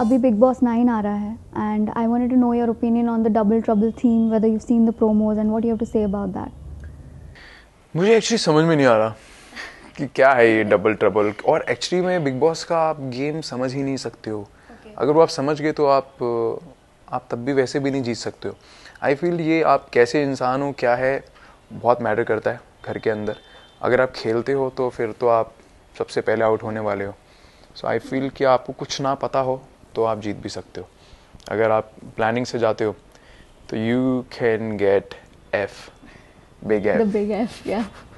अभी big boss nine आ रहा है and I want to know your opinion on the double trouble theme whether you seen the promos and what you say about that मुझे actually समझ में नहीं आ रहा कि क्या है ये डबल ट्रबल और एक्चुअली मैं बिग बॉस का आप गेम समझ ही नहीं सकते हो okay. अगर वो आप समझ गए तो आप आप तब भी वैसे भी नहीं जीत सकते हो आई फील ये आप कैसे इंसान हो क्या है बहुत मैटर करता है घर के अंदर अगर आप खेलते हो तो फिर तो आप सबसे पहले आउट होने वाले हो सो आई फील कि आपको कुछ ना पता हो तो आप जीत भी सकते हो अगर आप प्लानिंग से जाते हो तो you can get F big F big F